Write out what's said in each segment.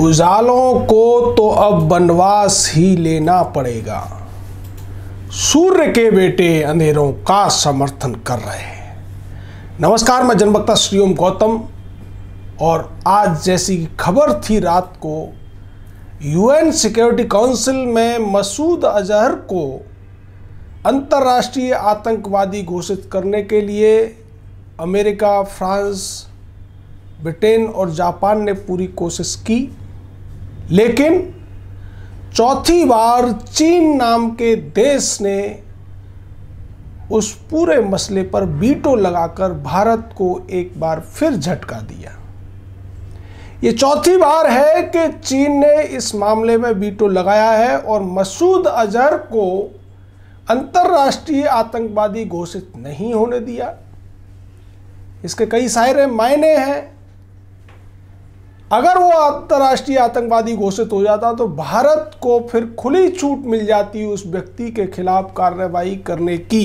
उजालों को तो अब वनवास ही लेना पड़ेगा सूर्य के बेटे अंधेरों का समर्थन कर रहे हैं नमस्कार मैं जनवक्ता ओम गौतम और आज जैसी खबर थी रात को यूएन सिक्योरिटी काउंसिल में मसूद अजहर को अंतर्राष्ट्रीय आतंकवादी घोषित करने के लिए अमेरिका फ्रांस ब्रिटेन और जापान ने पूरी कोशिश की लेकिन चौथी बार चीन नाम के देश ने उस पूरे मसले पर बीटो लगाकर भारत को एक बार फिर झटका दिया ये चौथी बार है कि चीन ने इस मामले में बीटो लगाया है और मसूद अजहर को अंतर्राष्ट्रीय आतंकवादी घोषित नहीं होने दिया इसके कई सारे मायने हैं अगर वो अंतर्राष्ट्रीय आतंकवादी घोषित हो जाता तो भारत को फिर खुली छूट मिल जाती उस व्यक्ति के खिलाफ कार्रवाई करने की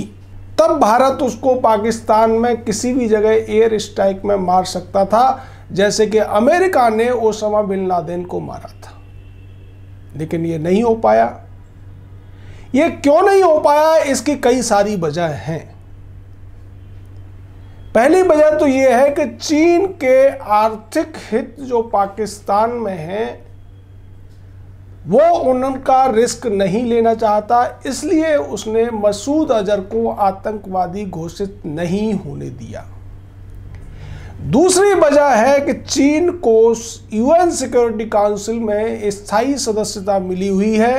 तब भारत उसको पाकिस्तान में किसी भी जगह एयर स्ट्राइक में मार सकता था जैसे कि अमेरिका ने ओसामा बिन लादेन को मारा था लेकिन ये नहीं हो पाया ये क्यों नहीं हो पाया इसकी कई सारी वजह हैं पहली वजह तो ये है कि चीन के आर्थिक हित जो पाकिस्तान में हैं वो उनका रिस्क नहीं लेना चाहता इसलिए उसने मसूद अजहर को आतंकवादी घोषित नहीं होने दिया दूसरी वजह है कि चीन को यूएन सिक्योरिटी काउंसिल में स्थायी सदस्यता मिली हुई है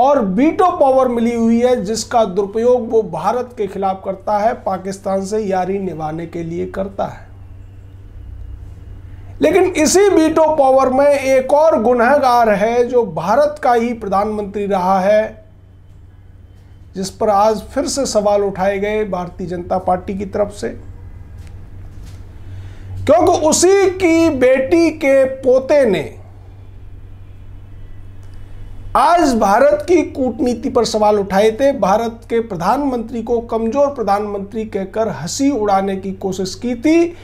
और बीटो पावर मिली हुई है जिसका दुरुपयोग वो भारत के खिलाफ करता है पाकिस्तान से यारी निभाने के लिए करता है लेकिन इसी बीटो पावर में एक और गुनहगार है जो भारत का ही प्रधानमंत्री रहा है जिस पर आज फिर से सवाल उठाए गए भारतीय जनता पार्टी की तरफ से क्योंकि उसी की बेटी के पोते ने आज भारत की कूटनीति पर सवाल उठाए थे भारत के प्रधानमंत्री को कमजोर प्रधानमंत्री कहकर हंसी उड़ाने की कोशिश की थी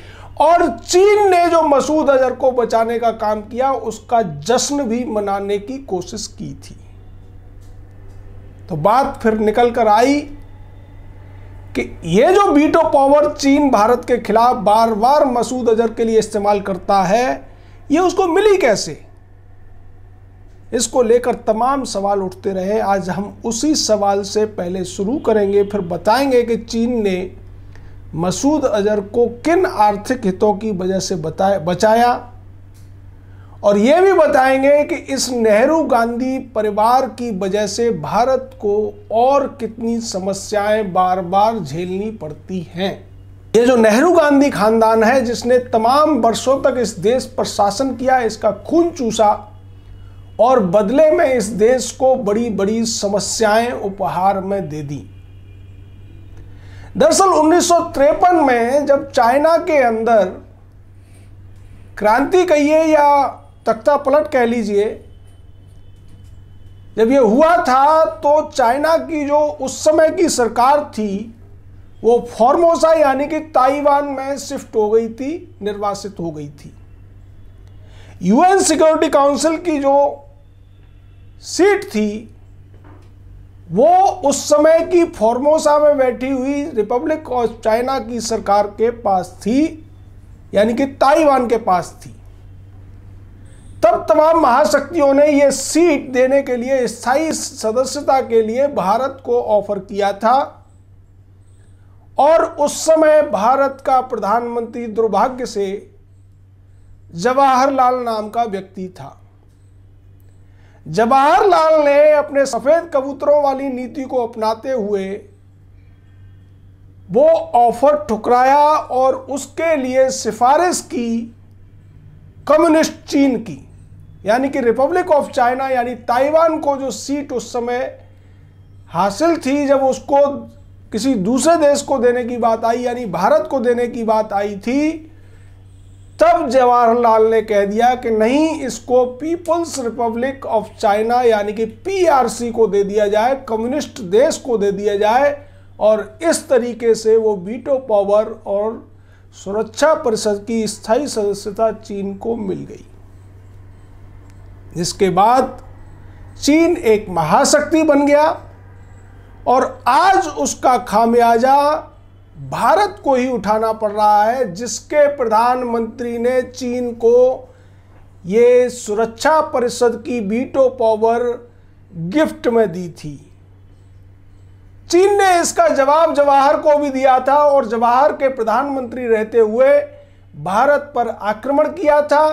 और चीन ने जो मसूद अजहर को बचाने का काम किया उसका जश्न भी मनाने की कोशिश की थी तो बात फिर निकल कर आई कि ये जो बीटो पावर चीन भारत के खिलाफ बार बार मसूद अजहर के लिए इस्तेमाल करता है ये उसको मिली कैसे इसको लेकर तमाम सवाल उठते रहे आज हम उसी सवाल से पहले शुरू करेंगे फिर बताएंगे कि चीन ने मसूद अजहर को किन आर्थिक हितों की वजह से बताया बचाया और यह भी बताएंगे कि इस नेहरू गांधी परिवार की वजह से भारत को और कितनी समस्याएं बार बार झेलनी पड़ती हैं ये जो नेहरू गांधी खानदान है जिसने तमाम वर्षों तक इस देश पर शासन किया इसका खून चूसा और बदले में इस देश को बड़ी बड़ी समस्याएं उपहार में दे दी दरअसल उन्नीस में जब चाइना के अंदर क्रांति कहिए या तख्ता पलट कह लीजिए जब यह हुआ था तो चाइना की जो उस समय की सरकार थी वो फॉर्मोसा यानी कि ताइवान में शिफ्ट हो गई थी निर्वासित हो गई थी यूएन सिक्योरिटी काउंसिल की जो सीट थी वो उस समय की फॉर्मोसा में बैठी हुई रिपब्लिक ऑफ चाइना की सरकार के पास थी यानी कि ताइवान के पास थी तब तमाम महाशक्तियों ने यह सीट देने के लिए स्थायी सदस्यता के लिए भारत को ऑफर किया था और उस समय भारत का प्रधानमंत्री दुर्भाग्य से जवाहरलाल नाम का व्यक्ति था जवाहरलाल ने अपने सफ़ेद कबूतरों वाली नीति को अपनाते हुए वो ऑफर ठुकराया और उसके लिए सिफारिश की कम्युनिस्ट चीन की यानी कि रिपब्लिक ऑफ चाइना यानी ताइवान को जो सीट उस समय हासिल थी जब उसको किसी दूसरे देश को देने की बात आई यानी भारत को देने की बात आई थी तब जवाहरलाल ने कह दिया कि नहीं इसको पीपल्स रिपब्लिक ऑफ चाइना यानी कि पीआरसी को दे दिया जाए कम्युनिस्ट देश को दे दिया जाए और इस तरीके से वो बीटो पावर और सुरक्षा परिषद की स्थायी सदस्यता चीन को मिल गई जिसके बाद चीन एक महाशक्ति बन गया और आज उसका खामियाजा भारत को ही उठाना पड़ रहा है जिसके प्रधानमंत्री ने चीन को ये सुरक्षा परिषद की बीटो पावर गिफ्ट में दी थी चीन ने इसका जवाब जवाहर को भी दिया था और जवाहर के प्रधानमंत्री रहते हुए भारत पर आक्रमण किया था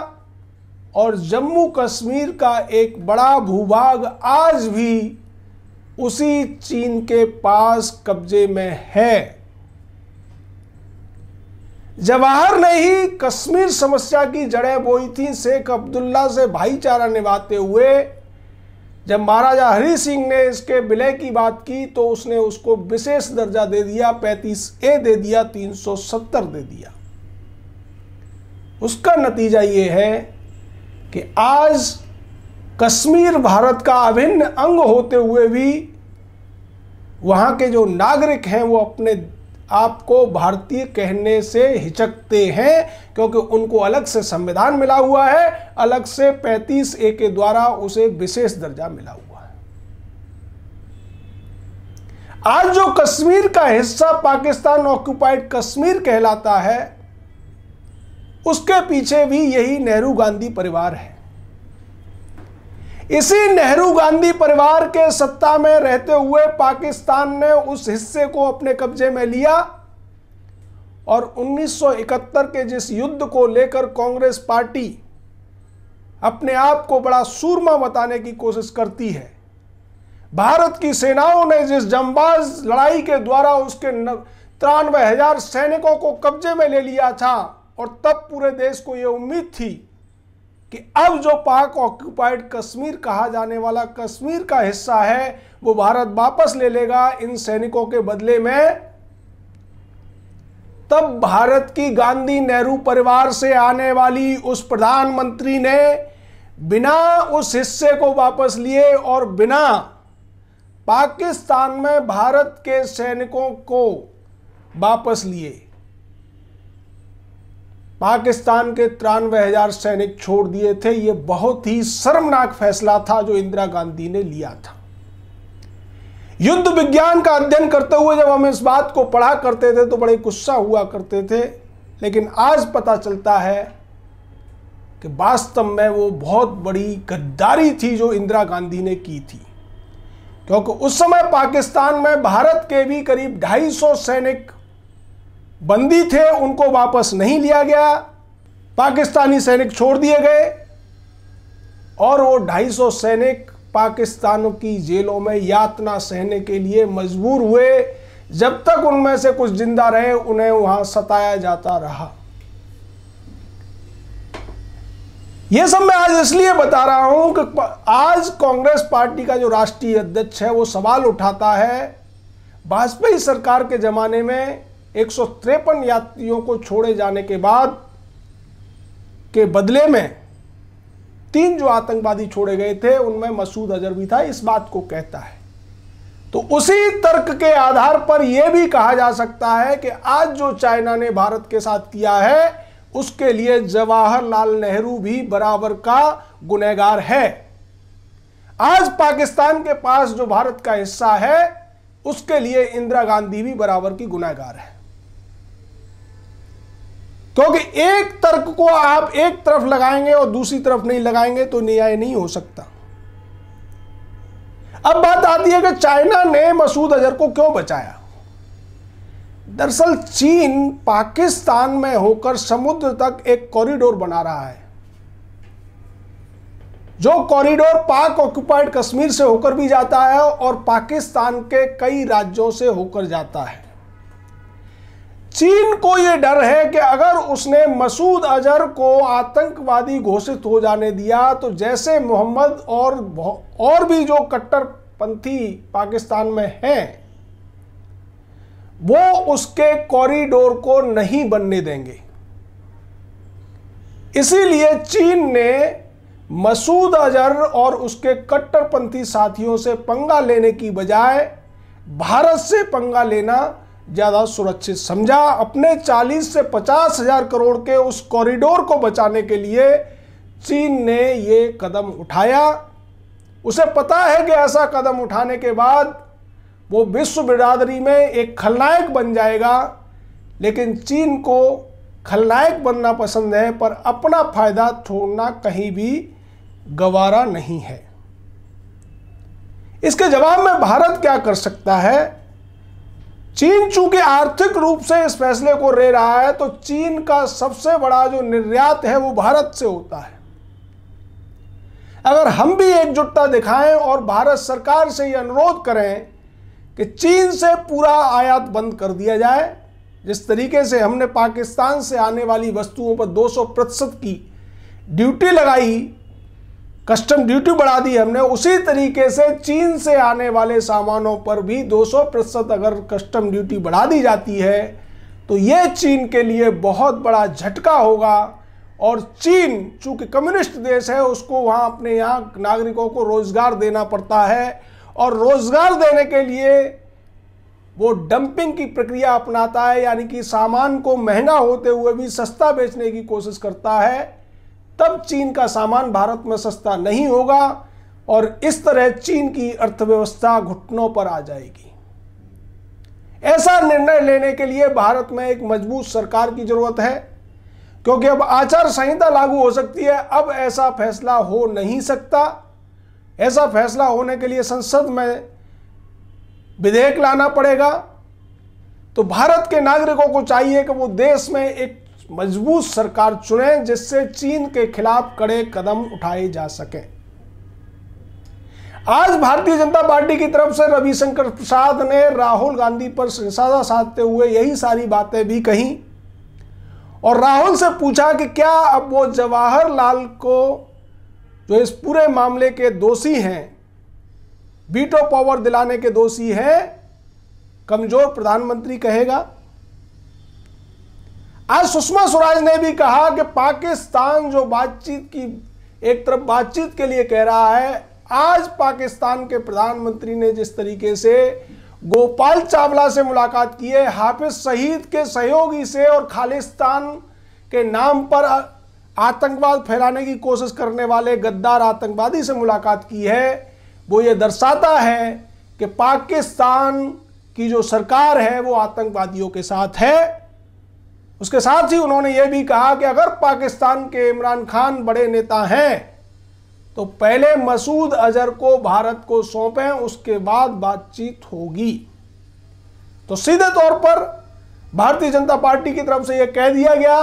और जम्मू कश्मीर का एक बड़ा भूभाग आज भी उसी चीन के पास कब्जे में है जवाहर ने ही कश्मीर समस्या की जड़ें बोई थी शेख अब्दुल्ला से भाईचारा निभाते हुए जब महाराजा हरि सिंह ने इसके विलय की बात की तो उसने उसको विशेष दर्जा दे दिया पैंतीस ए दे दिया तीन सौ सत्तर दे दिया उसका नतीजा ये है कि आज कश्मीर भारत का अभिन्न अंग होते हुए भी वहां के जो नागरिक हैं वो अपने आपको भारतीय कहने से हिचकते हैं क्योंकि उनको अलग से संविधान मिला हुआ है अलग से पैंतीस ए के द्वारा उसे विशेष दर्जा मिला हुआ है आज जो कश्मीर का हिस्सा पाकिस्तान ऑक्यूपाइड कश्मीर कहलाता है उसके पीछे भी यही नेहरू गांधी परिवार है इसी नेहरू गांधी परिवार के सत्ता में रहते हुए पाकिस्तान ने उस हिस्से को अपने कब्जे में लिया और 1971 के जिस युद्ध को लेकर कांग्रेस पार्टी अपने आप को बड़ा सूरमा बताने की कोशिश करती है भारत की सेनाओं ने जिस जमबाज लड़ाई के द्वारा उसके तिरानवे हजार सैनिकों को कब्जे में ले लिया था और तब पूरे देश को यह उम्मीद थी कि अब जो पाक ऑक्यूपाइड कश्मीर कहा जाने वाला कश्मीर का हिस्सा है वो भारत वापस ले लेगा इन सैनिकों के बदले में तब भारत की गांधी नेहरू परिवार से आने वाली उस प्रधानमंत्री ने बिना उस हिस्से को वापस लिए और बिना पाकिस्तान में भारत के सैनिकों को वापस लिए पाकिस्तान के तिरानवे हजार सैनिक छोड़ दिए थे ये बहुत ही शर्मनाक फैसला था जो इंदिरा गांधी ने लिया था युद्ध विज्ञान का अध्ययन करते हुए जब हम इस बात को पढ़ा करते थे तो बड़े गुस्सा हुआ करते थे लेकिन आज पता चलता है कि वास्तव में वो बहुत बड़ी गद्दारी थी जो इंदिरा गांधी ने की थी क्योंकि उस समय पाकिस्तान में भारत के भी करीब 250 सैनिक बंदी थे उनको वापस नहीं लिया गया पाकिस्तानी सैनिक छोड़ दिए गए और वो 250 सैनिक पाकिस्तान की जेलों में यातना सहने के लिए मजबूर हुए जब तक उनमें से कुछ जिंदा रहे उन्हें वहां सताया जाता रहा ये सब मैं आज इसलिए बता रहा हूं कि आज कांग्रेस पार्टी का जो राष्ट्रीय अध्यक्ष है वो सवाल उठाता है वाजपेयी सरकार के जमाने में एक यात्रियों को छोड़े जाने के बाद के बदले में तीन जो आतंकवादी छोड़े गए थे उनमें मसूद अजहर भी था इस बात को कहता है तो उसी तर्क के आधार पर यह भी कहा जा सकता है कि आज जो चाइना ने भारत के साथ किया है उसके लिए जवाहरलाल नेहरू भी बराबर का गुनहगार है आज पाकिस्तान के पास जो भारत का हिस्सा है उसके लिए इंदिरा गांधी भी बराबर की गुनहगार है क्योंकि एक तर्क को आप एक तरफ लगाएंगे और दूसरी तरफ नहीं लगाएंगे तो न्याय नहीं हो सकता अब बात आती है कि चाइना ने मसूद अजहर को क्यों बचाया दरअसल चीन पाकिस्तान में होकर समुद्र तक एक कॉरिडोर बना रहा है जो कॉरिडोर पाक ऑक्यूपाइड कश्मीर से होकर भी जाता है और पाकिस्तान के कई राज्यों से होकर जाता है चीन को यह डर है कि अगर उसने मसूद अजहर को आतंकवादी घोषित हो जाने दिया तो जैसे मोहम्मद और और भी जो कट्टरपंथी पाकिस्तान में हैं वो उसके कॉरिडोर को नहीं बनने देंगे इसीलिए चीन ने मसूद अजहर और उसके कट्टरपंथी साथियों से पंगा लेने की बजाय भारत से पंगा लेना ज़्यादा सुरक्षित समझा अपने 40 से पचास हजार करोड़ के उस कॉरिडोर को बचाने के लिए चीन ने ये कदम उठाया उसे पता है कि ऐसा कदम उठाने के बाद वो विश्व बिरादरी में एक खलनायक बन जाएगा लेकिन चीन को खलनायक बनना पसंद है पर अपना फ़ायदा छोड़ना कहीं भी गवारा नहीं है इसके जवाब में भारत क्या कर सकता है चीन चूंकि आर्थिक रूप से इस फैसले को ले रहा है तो चीन का सबसे बड़ा जो निर्यात है वो भारत से होता है अगर हम भी एकजुटता दिखाएं और भारत सरकार से ये अनुरोध करें कि चीन से पूरा आयात बंद कर दिया जाए जिस तरीके से हमने पाकिस्तान से आने वाली वस्तुओं पर 200 प्रतिशत की ड्यूटी लगाई कस्टम ड्यूटी बढ़ा दी हमने उसी तरीके से चीन से आने वाले सामानों पर भी 200 प्रतिशत अगर कस्टम ड्यूटी बढ़ा दी जाती है तो ये चीन के लिए बहुत बड़ा झटका होगा और चीन चूंकि कम्युनिस्ट देश है उसको वहाँ अपने यहाँ नागरिकों को रोज़गार देना पड़ता है और रोज़गार देने के लिए वो डंपिंग की प्रक्रिया अपनाता है यानी कि सामान को महंगा होते हुए भी सस्ता बेचने की कोशिश करता है तब चीन का सामान भारत में सस्ता नहीं होगा और इस तरह चीन की अर्थव्यवस्था घुटनों पर आ जाएगी ऐसा निर्णय लेने के लिए भारत में एक मजबूत सरकार की जरूरत है क्योंकि अब आचार संहिता लागू हो सकती है अब ऐसा फैसला हो नहीं सकता ऐसा फैसला होने के लिए संसद में विधेयक लाना पड़ेगा तो भारत के नागरिकों को चाहिए कि वो देश में एक मजबूत सरकार चुने जिससे चीन के खिलाफ कड़े कदम उठाए जा सके आज भारतीय जनता पार्टी की तरफ से रविशंकर प्रसाद ने राहुल गांधी पर सिरसादा साधते हुए यही सारी बातें भी कही और राहुल से पूछा कि क्या अब वो जवाहरलाल को जो इस पूरे मामले के दोषी हैं बीटो पावर दिलाने के दोषी हैं कमजोर प्रधानमंत्री कहेगा आज सुषमा स्वराज ने भी कहा कि पाकिस्तान जो बातचीत की एक तरफ बातचीत के लिए कह रहा है आज पाकिस्तान के प्रधानमंत्री ने जिस तरीके से गोपाल चावला से मुलाकात की है हाफिज सईद के सहयोगी से और खालिस्तान के नाम पर आतंकवाद फैलाने की कोशिश करने वाले गद्दार आतंकवादी से मुलाकात की है वो ये दर्शाता है कि पाकिस्तान की जो सरकार है वो आतंकवादियों के साथ है उसके साथ ही उन्होंने यह भी कहा कि अगर पाकिस्तान के इमरान खान बड़े नेता हैं तो पहले मसूद अजहर को भारत को सौंपें उसके बाद बातचीत होगी तो सीधे तौर पर भारतीय जनता पार्टी की तरफ से यह कह दिया गया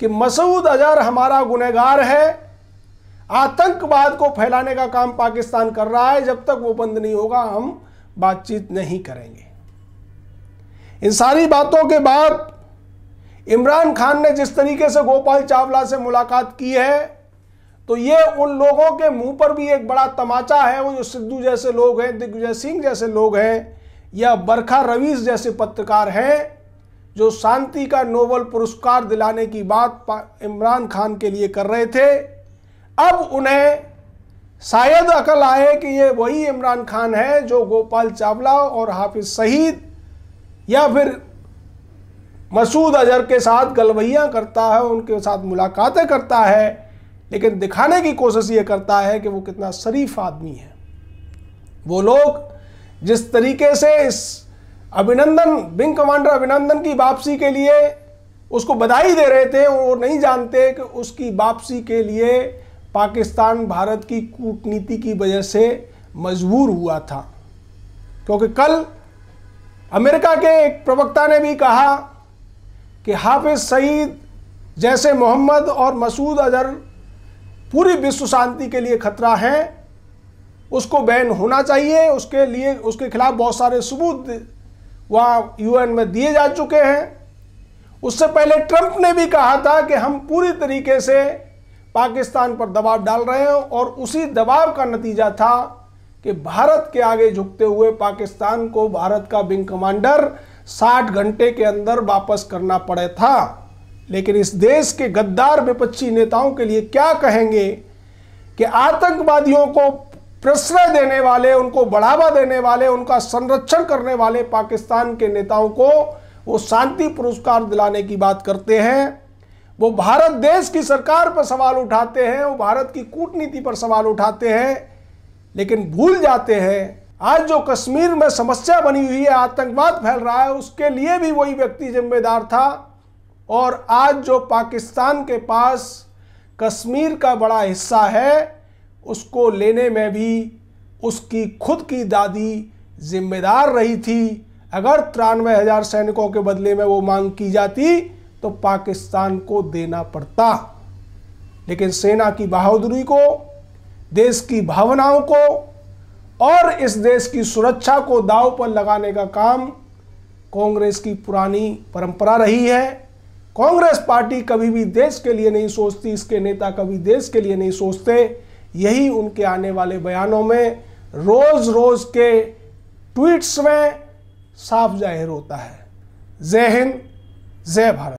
कि मसूद अजहर हमारा गुनहगार है आतंकवाद को फैलाने का काम पाकिस्तान कर रहा है जब तक वो बंद नहीं होगा हम बातचीत नहीं करेंगे इन सारी बातों के बाद इमरान खान ने जिस तरीके से गोपाल चावला से मुलाकात की है तो ये उन लोगों के मुंह पर भी एक बड़ा तमाचा है वो जो सिद्धू जैसे लोग हैं दिग्विजय सिंह जैसे लोग हैं या बरखा रवीश जैसे पत्रकार हैं जो शांति का नोबल पुरस्कार दिलाने की बात इमरान खान के लिए कर रहे थे अब उन्हें शायद अकल आए कि ये वही इमरान खान है जो गोपाल चावला और हाफिज सईद या फिर मसूद अजहर के साथ गलवैयाँ करता है उनके साथ मुलाकातें करता है लेकिन दिखाने की कोशिश ये करता है कि वो कितना शरीफ आदमी है वो लोग जिस तरीके से इस अभिनंदन विंग कमांडर अभिनंदन की वापसी के लिए उसको बधाई दे रहे थे वो नहीं जानते कि उसकी वापसी के लिए पाकिस्तान भारत की कूटनीति की वजह से मजबूर हुआ था क्योंकि कल अमेरिका के एक प्रवक्ता ने भी कहा कि हाफिज़ सईद जैसे मोहम्मद और मसूद अजहर पूरी विश्व शांति के लिए खतरा है उसको बैन होना चाहिए उसके लिए उसके खिलाफ बहुत सारे सबूत वहाँ यूएन में दिए जा चुके हैं उससे पहले ट्रंप ने भी कहा था कि हम पूरी तरीके से पाकिस्तान पर दबाव डाल रहे हैं और उसी दबाव का नतीजा था कि भारत के आगे झुकते हुए पाकिस्तान को भारत का विंग कमांडर साठ घंटे के अंदर वापस करना पड़े था लेकिन इस देश के गद्दार विपक्षी नेताओं के लिए क्या कहेंगे कि आतंकवादियों को प्रश्रय देने वाले उनको बढ़ावा देने वाले उनका संरक्षण करने वाले पाकिस्तान के नेताओं को वो शांति पुरस्कार दिलाने की बात करते हैं वो भारत देश की सरकार पर सवाल उठाते हैं वो भारत की कूटनीति पर सवाल उठाते हैं लेकिन भूल जाते हैं आज जो कश्मीर में समस्या बनी हुई है आतंकवाद फैल रहा है उसके लिए भी वही व्यक्ति जिम्मेदार था और आज जो पाकिस्तान के पास कश्मीर का बड़ा हिस्सा है उसको लेने में भी उसकी खुद की दादी जिम्मेदार रही थी अगर तिरानवे हज़ार सैनिकों के बदले में वो मांग की जाती तो पाकिस्तान को देना पड़ता लेकिन सेना की बहादुरी को देश की भावनाओं को और इस देश की सुरक्षा को दाव पर लगाने का काम कांग्रेस की पुरानी परंपरा रही है कांग्रेस पार्टी कभी भी देश के लिए नहीं सोचती इसके नेता कभी देश के लिए नहीं सोचते यही उनके आने वाले बयानों में रोज़ रोज़ के ट्वीट्स में साफ जाहिर होता है जय हिंद जय भारत